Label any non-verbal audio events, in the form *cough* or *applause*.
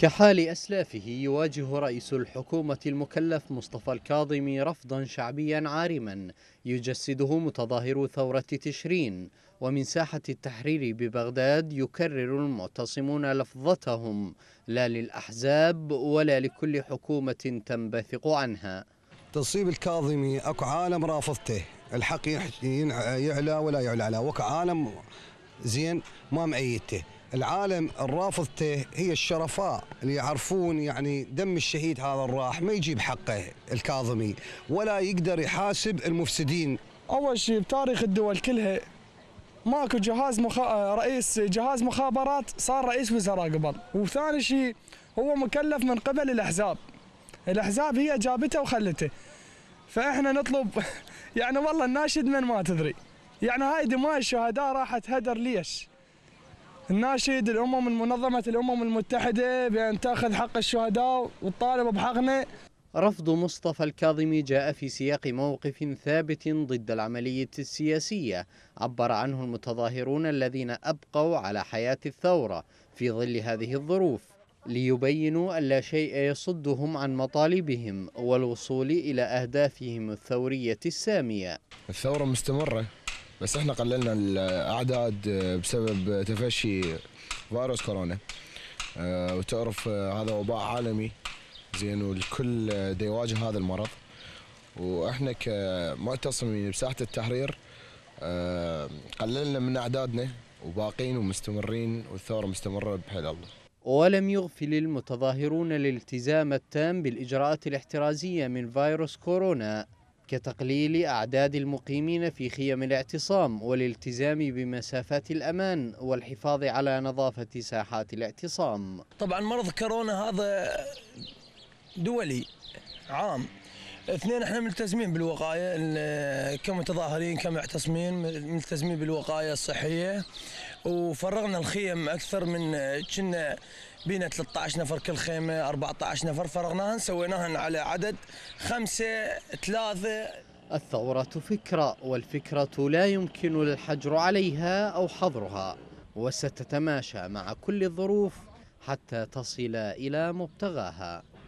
كحال أسلافه يواجه رئيس الحكومة المكلف مصطفى الكاظمي رفضا شعبيا عارما يجسده متظاهرو ثورة تشرين ومن ساحة التحرير ببغداد يكرر المعتصمون لفظتهم لا للأحزاب ولا لكل حكومة تنبثق عنها تصيب الكاظمي اكو عالم رافضته الحق يعلى ولا يعلى على وكعالم عالم زين ما مأيدته العالم الرافضته هي الشرفاء اللي يعرفون يعني دم الشهيد هذا الراح ما يجيب حقه الكاظمي ولا يقدر يحاسب المفسدين اول شيء بتاريخ الدول كلها ماكو جهاز مخ... آه، رئيس جهاز مخابرات صار رئيس وزراء قبل وثاني شيء هو مكلف من قبل الاحزاب الاحزاب هي جابته وخلته فاحنا نطلب *laughs* يعني والله الناشد من ما تدري يعني هاي دماء الشهداء راحت هدر ليش ناشد الامم المنظمه الامم المتحده بان تاخذ حق الشهداء وتطالب بحقنا رفض مصطفى الكاظمي جاء في سياق موقف ثابت ضد العملية السياسية عبر عنه المتظاهرون الذين أبقوا على حياة الثورة في ظل هذه الظروف ليبينوا أن لا شيء يصدهم عن مطالبهم والوصول إلى أهدافهم الثورية السامية الثورة مستمرة بس احنا قللنا الاعداد بسبب تفشي فيروس كورونا آه، وتعرف آه، هذا وباء عالمي زين والكل آه، يواجه هذا المرض واحنا كمعتصمين بساحه التحرير قللنا من اعدادنا وباقين ومستمرين والثوره مستمره بحل الله ولم يغفل المتظاهرون الالتزام التام بالاجراءات الاحترازيه من فيروس كورونا كتقليل أعداد المقيمين في خيم الاعتصام والالتزام بمسافات الأمان والحفاظ على نظافة ساحات الاعتصام طبعا مرض كورونا هذا دولي عام اثنين احنا ملتزمين بالوقايه كمتظاهرين كمعتصمين ملتزمين بالوقايه الصحيه وفرغنا الخيم اكثر من كنا بينا 13 نفر كل خيمه 14 نفر فرغناهن سويناهن على عدد خمسه ثلاثه الثورة فكرة والفكرة لا يمكن الحجر عليها أو حظرها وستتماشى مع كل الظروف حتى تصل إلى مبتغاها